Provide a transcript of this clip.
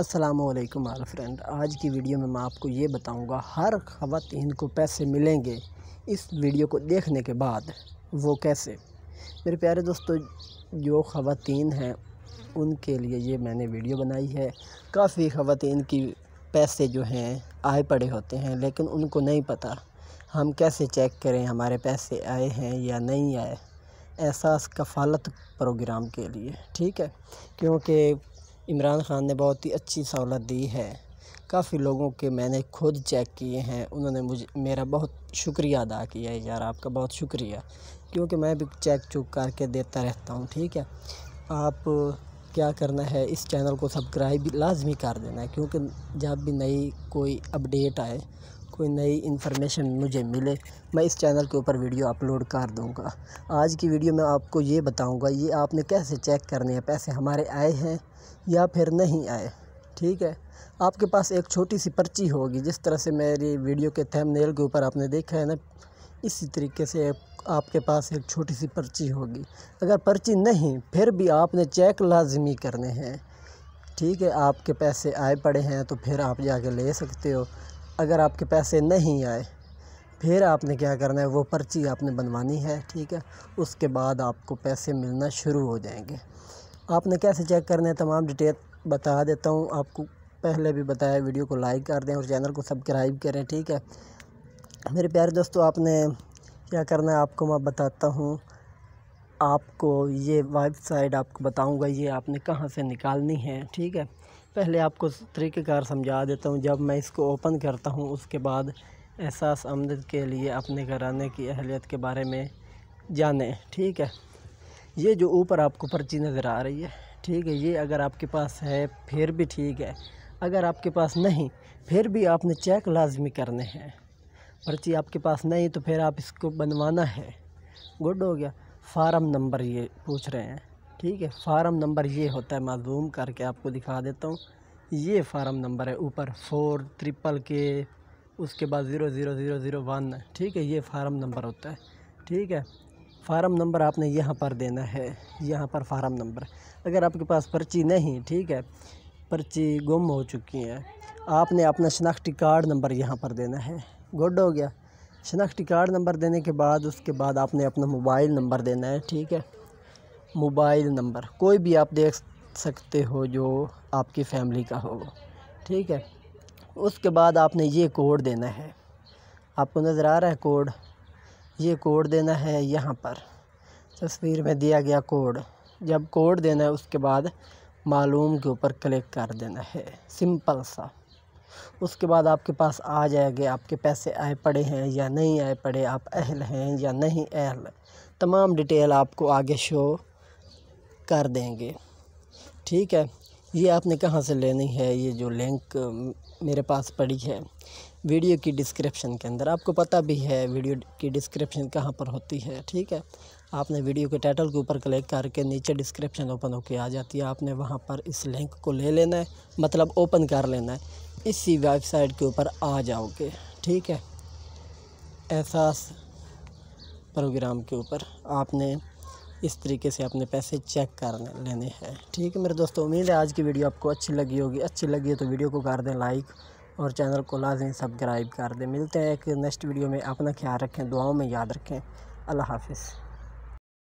अस्सलाम वालेकुम आल फ्रेंड आज की वीडियो में मैं आपको ये बताऊंगा हर ख़वान को पैसे मिलेंगे इस वीडियो को देखने के बाद वो कैसे मेरे प्यारे दोस्तों जो ख़वान हैं उनके लिए ये मैंने वीडियो बनाई है काफ़ी ख़वान की पैसे जो हैं आए पड़े होते हैं लेकिन उनको नहीं पता हम कैसे चेक करें हमारे पैसे आए हैं या नहीं आए एहसास कफ़ालत प्रोग्राम के लिए ठीक है क्योंकि इमरान ख़ान ने बहुत ही अच्छी सहूलत दी है काफ़ी लोगों के मैंने खुद चेक किए हैं उन्होंने मुझे मेरा बहुत शुक्रिया अदा किया है यार आपका बहुत शुक्रिया क्योंकि मैं भी चेक चुक करके देता रहता हूँ ठीक है आप क्या करना है इस चैनल को सब्सक्राइब लाजमी कर देना है क्योंकि जब भी नई कोई अपडेट आए कोई नई इन्फॉर्मेशन मुझे मिले मैं इस चैनल के ऊपर वीडियो अपलोड कर दूंगा आज की वीडियो में आपको ये बताऊंगा ये आपने कैसे चेक करने हैं पैसे हमारे आए हैं या फिर नहीं आए ठीक है आपके पास एक छोटी सी पर्ची होगी जिस तरह से मेरी वीडियो के थंबनेल के ऊपर आपने देखा है ना इसी तरीके से आपके पास एक छोटी सी पर्ची होगी अगर पर्ची नहीं फिर भी आपने चेक लाजमी करने हैं ठीक है आपके पैसे आए पड़े हैं तो फिर आप जाके ले सकते हो अगर आपके पैसे नहीं आए फिर आपने क्या करना है वो पर्ची आपने बनवानी है ठीक है उसके बाद आपको पैसे मिलना शुरू हो जाएंगे आपने कैसे चेक करना है तमाम डिटेल बता देता हूँ आपको पहले भी बताया वीडियो को लाइक कर दें और चैनल को सब्सक्राइब करें ठीक है मेरे प्यारे दोस्तों आपने क्या करना है आपको मैं बताता हूँ आपको ये वेबसाइट आपको बताऊंगा ये आपने कहाँ से निकालनी है ठीक है पहले आपको तरीक़ेकार समझा देता हूँ जब मैं इसको ओपन करता हूँ उसके बाद एहसास आमद के लिए अपने घरानी की अहलियत के बारे में जाने ठीक है ये जो ऊपर आपको पर्ची नज़र आ रही है ठीक है ये अगर आपके पास है फिर भी ठीक है अगर आपके पास नहीं फिर भी आपने चेक लाजमी करने हैं पर्ची आपके पास नहीं तो फिर आप इसको बनवाना है गुड हो गया फार्म नंबर ये पूछ रहे हैं ठीक है फार्म नंबर ये होता है मैं जूम करके आपको दिखा देता हूँ ये फार्म नंबर है ऊपर फोर ट्रिपल के उसके बाद zero zero zero zero one ठीक है ये फार्म नंबर होता है ठीक है फार्म नंबर आपने यहाँ पर देना है यहाँ पर फार्म नंबर अगर आपके पास पर्ची नहीं ठीक है पर्ची गुम हो चुकी है आपने अपना शनाख्ती कार्ड नंबर यहाँ पर देना है गुड हो गया शनाख्ती कार्ड नंबर देने के बाद उसके बाद आपने अपना मोबाइल नंबर देना है ठीक है मोबाइल नंबर कोई भी आप देख सकते हो जो आपकी फ़ैमिली का हो ठीक है उसके बाद आपने ये कोड देना है आपको नज़र आ रहा है कोड ये कोड देना है यहाँ पर तस्वीर में दिया गया कोड जब कोड देना है उसके बाद मालूम के ऊपर क्लिक कर देना है सिंपल सा उसके बाद आपके पास आ जाएगा आपके पैसे आए पड़े हैं या नहीं आए पड़े आप अहल हैं या नहीं अहल तमाम डिटेल आपको आगे शो कर देंगे ठीक है ये आपने कहाँ से लेनी है ये जो लिंक मेरे पास पड़ी है वीडियो की डिस्क्रिप्शन के अंदर आपको पता भी है वीडियो की डिस्क्रिप्शन कहाँ पर होती है ठीक है आपने वीडियो के टाइटल के ऊपर क्लिक करके नीचे डिस्क्रिप्शन ओपन होके आ जाती है आपने वहाँ पर इस लिंक को ले लेना है मतलब ओपन कर लेना है इसी वेबसाइट के ऊपर आ जाओगे ठीक है एहसास प्रोग्राम के ऊपर आपने इस तरीके से अपने पैसे चेक कर लेने हैं ठीक है मेरे दोस्तों उम्मीद है आज की वीडियो आपको अच्छी लगी होगी अच्छी लगी है तो वीडियो को कर दें लाइक और चैनल को लाजमी सब्सक्राइब कर दें मिलते हैं एक नेक्स्ट वीडियो में अपना ख्याल रखें दुआओं में याद रखें अल्लाह हाफिज़